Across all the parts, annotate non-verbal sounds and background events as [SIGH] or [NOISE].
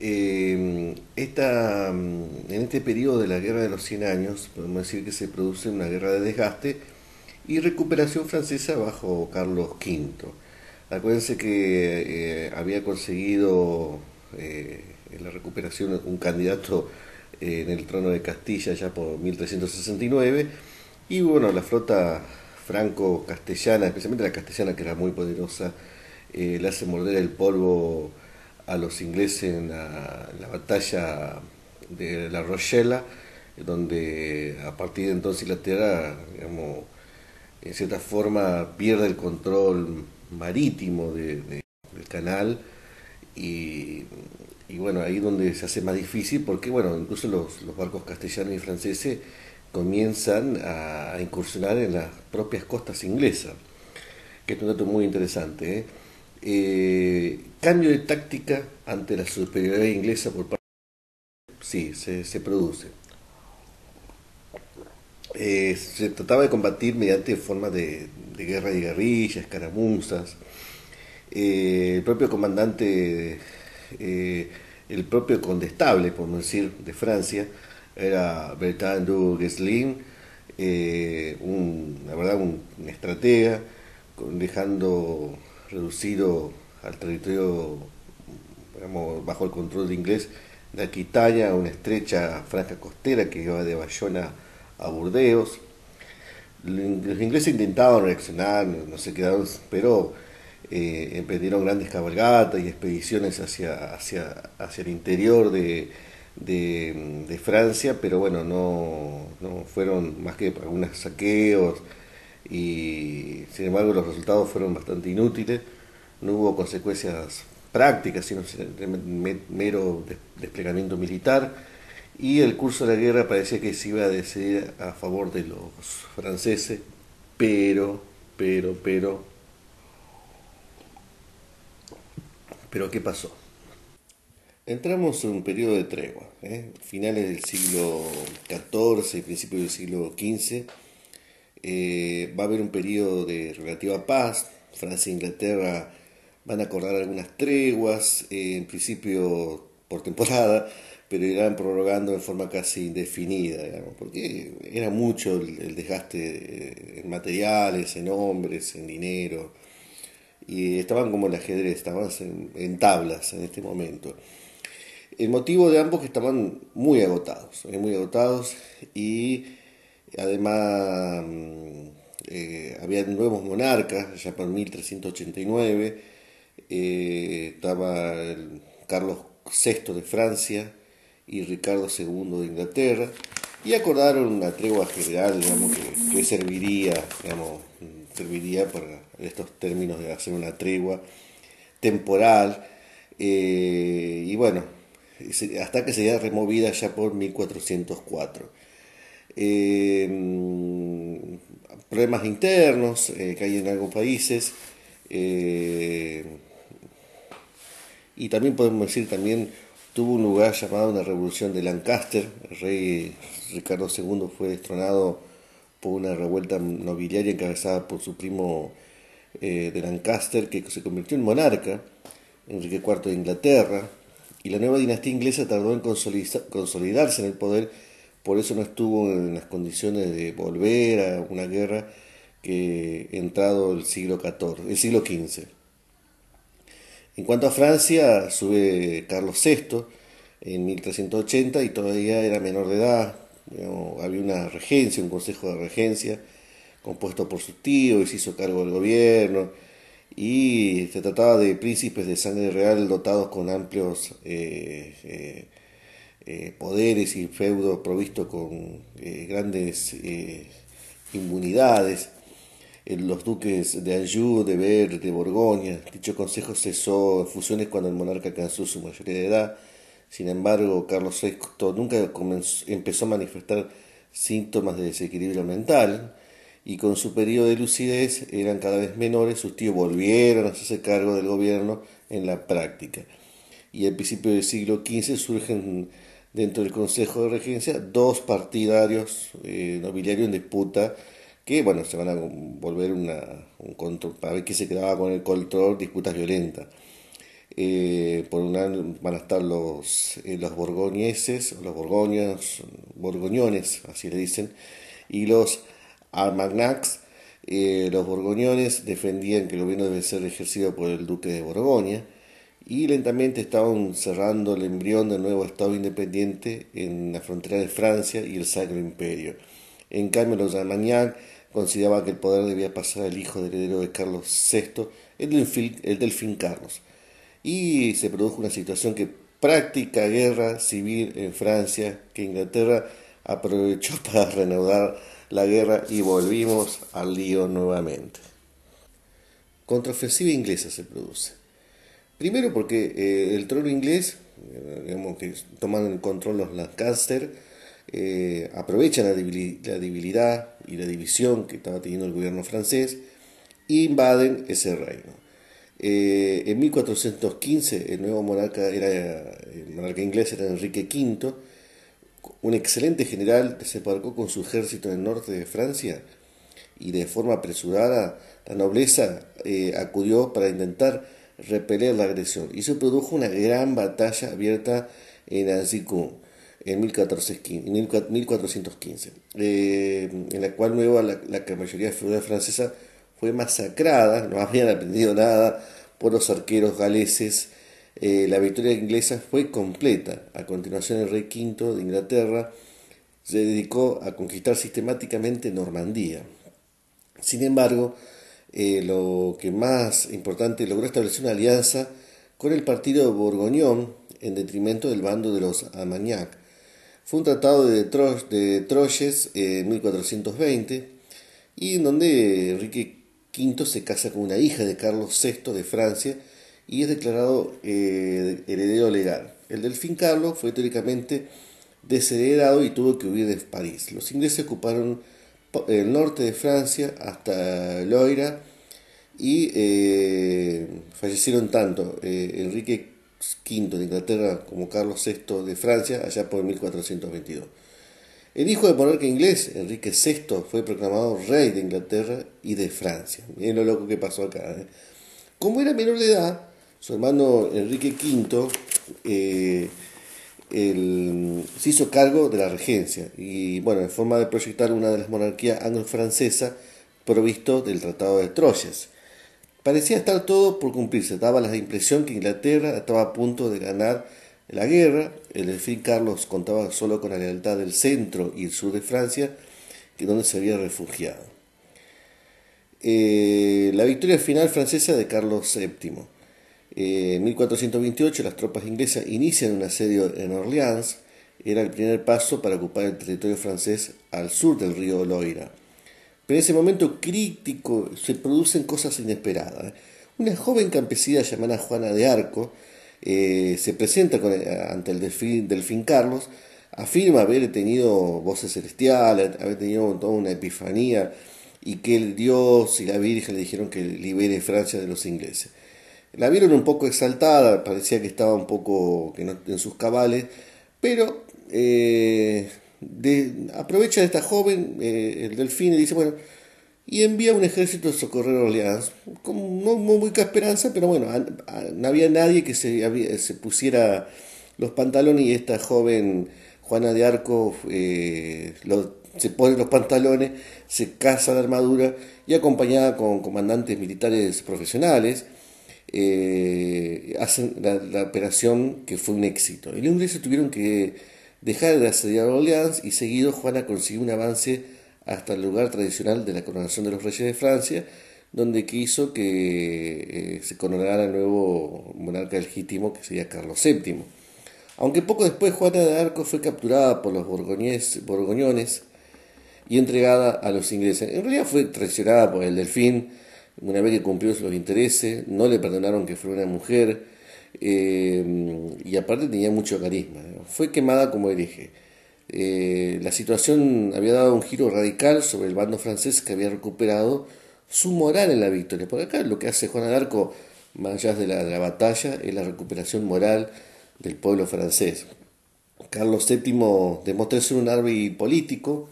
Em, mm, en este periodo de la Guerra de los 100 Años, podemos decir que se produce una guerra de desgaste y recuperación francesa bajo Carlos V. Acuérdense que eh, había conseguido eh, en la recuperación un candidato eh, en el trono de Castilla ya por 1369 y bueno, la flota franco-castellana, especialmente la castellana que era muy poderosa, le hace morder el polvo a los ingleses en la, batalla de la Rochella, donde a partir de entonces Inglaterra, digamos, en cierta forma pierde el control marítimo de, del canal y, bueno, ahí donde se hace más difícil porque bueno, incluso los, barcos castellanos y franceses comienzan a, a incursionar en las propias costas inglesas, que es un dato muy interesante. ¿eh? Eh, cambio de táctica ante la superioridad inglesa por parte sí, se, se produce. Eh, se trataba de combatir mediante formas de, guerra de guerrillas, escaramuzas. Eh, el propio comandante, el propio condestable, por no decir, de Francia, era Bertrand du Gueslin, un, la verdad un estratega, dejando reducido al territorio, bajo el control de inglés de Aquitania, una estrecha franja costera que iba de Bayona a Burdeos. Los ingleses intentaron reaccionar, no se quedaron, pero eh, emprendieron grandes cabalgatas y expediciones hacia, hacia, hacia el interior de, de, de Francia, pero bueno, no, no fueron más que algunos saqueos, y sin embargo los resultados fueron bastante inútiles, no hubo consecuencias prácticas, sino mero desplegamiento militar, y el curso de la guerra parecía que se iba a decidir a favor de los franceses, pero, pero, pero, pero ¿qué pasó? Entramos en un periodo de tregua, ¿eh? finales del siglo XIV y principios del siglo XV, eh, va a haber un periodo de relativa paz. Francia e Inglaterra van a acordar algunas treguas, eh, en principio por temporada, pero irán prorrogando de forma casi indefinida, porque era mucho el, desgaste eh, en materiales, en hombres, en dinero, y estaban como el ajedrez, estaban en, tablas en este momento. El motivo de ambos que estaban muy agotados, muy agotados y Además, mm, eh, había nuevos monarcas, ya por 1389, eh, estaba Carlos VI de Francia y Ricardo II de Inglaterra, y acordaron una tregua general que, serviría, digamos, mm, serviría para estos términos de hacer una tregua temporal, eh, y bueno, hasta que sería removida ya por 1404. Eh, problemas internos eh, que hay en algunos países. Eh, y también podemos decir también tuvo un lugar llamado una revolución de Lancaster. El rey Ricardo II fue destronado por una revuelta nobiliaria encabezada por su primo de Lancaster, que se convirtió en monarca, Enrique IV de Inglaterra. Y la nueva dinastía inglesa tardó en consolidarse en el poder por eso no estuvo en las condiciones de volver a una guerra que entrado el siglo XIV, el siglo XV. En cuanto a Francia, sube Carlos VI en 1380 y todavía era menor de edad, había una regencia, un consejo de regencia compuesto por sus tíos, y se hizo cargo del gobierno y se trataba de príncipes de sangre real dotados con amplios eh, eh, eh, poderes y feudos provisto con eh, grandes eh, inmunidades. Los duques de Anjou, de Verde, de Borgoña. Dicho consejo cesó en fusiones cuando el monarca alcanzó su mayoría de edad. Sin embargo, Carlos VI nunca empezó a manifestar síntomas de desequilibrio mental y con su periodo de lucidez eran cada vez menores, sus tíos volvieron a hacerse cargo del gobierno en la práctica. Y al principio del siglo XV surgen dentro del Consejo de Regencia dos partidarios eh, nobiliarios en disputa que, bueno, se van a volver una, un control, para ver qué se quedaba con el control, disputas violentas. Eh, por una van a estar los, eh, los borgoñeses, los borgoñones, así le dicen, y los armagnacs, eh, los borgoñones defendían que el gobierno debe ser ejercido por el duque de Borgoña, y lentamente estaban cerrando el embrión del nuevo Estado independiente en la frontera de Francia y el Sacro Imperio. En cambio, los Armagnac consideraban que el poder debía pasar al hijo del heredero de Carlos VI, el delfín, el Carlos. Y se produjo una situación que práctica guerra civil en Francia, que Inglaterra aprovechó [LAUGHS] para reanudar la guerra y volvimos al lío nuevamente. Contraofensiva inglesa se produce. Primero porque eh, el trono inglés, eh, digamos que toman el control los Lancaster, eh, aprovechan la, debilidad y la división que estaba teniendo el gobierno francés e invaden ese reino. en 1415 el nuevo monarca, era, el monarca inglés era Enrique V, un excelente general se parcó con su ejército en el norte de Francia y de forma apresurada la nobleza acudió para intentar repeler la agresión y se produjo una gran batalla abierta en Anzicú en 1415, eh, en la cual nueva la, la de francesa fue masacrada, no habían aprendido nada por los arqueros galeses, eh, la victoria inglesa fue completa. A continuación el rey V de Inglaterra se dedicó a conquistar sistemáticamente Normandía. Sin embargo, eh, lo que más importante, logró establecer una alianza con el partido Borgoñón en detrimento del bando de los Amagnac. Fue un tratado de, Troyes eh, en 1420 y en donde Enrique V se casa con una hija de Carlos VI de Francia y es declarado eh, heredero legal. El delfín Carlos fue teóricamente desheredado y tuvo que huir de París. Los ingleses ocuparon el norte de Francia hasta Loira y eh, fallecieron tanto eh, Enrique V de Inglaterra como Carlos VI de Francia allá por 1422. El hijo de monarca inglés, Enrique VI, fue proclamado rey de Inglaterra y de Francia. Miren lo loco que pasó acá. ¿eh? Como era menor de edad, su hermano Enrique V se hizo cargo de la regencia y bueno, en forma de proyectar una de las monarquías anglo francesas provisto del Tratado de Troyes. Parecía estar todo por cumplirse, daba la impresión que Inglaterra estaba a punto de ganar la guerra, el delfín Carlos contaba solo con la lealtad del centro y el sur de Francia, que donde se había refugiado. Eh, la victoria final francesa de Carlos VII. Eh, en 1428 las tropas inglesas inician un asedio en Orleans, era el primer paso para ocupar el territorio francés al sur del río Loira. Pero en ese momento crítico se producen cosas inesperadas. Una joven campesina llamada Juana de Arco eh, se presenta ante el delfín, Carlos, afirma haber tenido voces celestiales, haber tenido toda una epifanía y que el Dios y la Virgen le dijeron que libere Francia de los ingleses. La vieron un poco exaltada, parecía que estaba un poco que no, en sus cabales, pero eh, aprovecha de esta joven, eh, el delfín, y dice, bueno, y envía un ejército de socorrer a Orleans, con muy poca esperanza, pero bueno, no había nadie que se, pusiera los pantalones y esta joven Juana de Arco eh, se pone los pantalones, se casa la armadura y acompañada con comandantes militares profesionales, eh, hacen la, operación que fue un éxito. Los ingleses tuvieron que dejar de asediar Orleans y seguido Juana consiguió un avance hasta el lugar tradicional de la coronación de los reyes de Francia, donde quiso que eh, se coronara el nuevo monarca legítimo, que sería Carlos VII. Aunque poco después Juana de Arco fue capturada por los borgoñones y entregada a los ingleses. En realidad fue traicionada por el delfín, una vez que cumplió sus intereses, no le perdonaron que fuera una mujer, eh, y aparte tenía mucho carisma. Fue quemada como hereje. Eh, la situación había dado un giro radical sobre el bando francés que había recuperado su moral en la victoria. Por acá lo que hace Juan Alarco, más allá de la, de la batalla, es la recuperación moral del pueblo francés. Carlos VII demostró ser un árbitro político,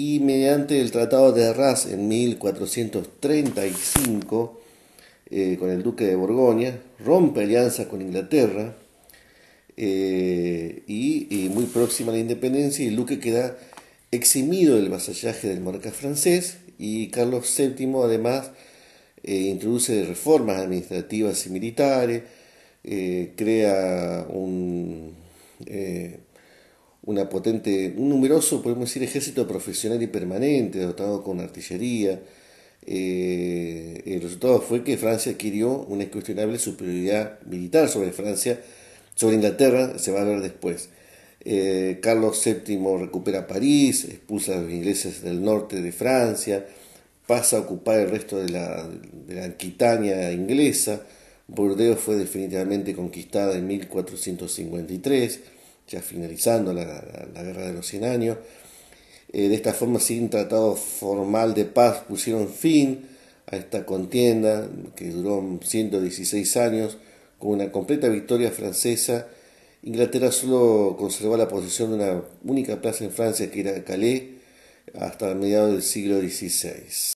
y mediante el Tratado de Arras en 1435 eh, con el Duque de Borgoña, rompe alianza con Inglaterra eh, y, muy próxima a la independencia el Duque queda eximido del vasallaje del monarca francés y Carlos VII además eh, introduce reformas administrativas y militares, crea un potente, un numeroso, podemos decir, ejército profesional y permanente, dotado con artillería. Eh, el resultado fue que Francia adquirió una incuestionable superioridad militar sobre Francia, sobre Inglaterra, se va a ver después. Eh, Carlos VII recupera París, expulsa a los ingleses del norte de Francia, pasa a ocupar el resto de la, de Aquitania inglesa, Burdeos fue definitivamente conquistada en 1453, ya finalizando la, Guerra de los 100 Años. Eh, de esta forma, sin tratado formal de paz, pusieron fin a esta contienda que duró 116 años con una completa victoria francesa. Inglaterra solo conservó la posesión de una única plaza en Francia que era Calais hasta mediados del siglo XVI.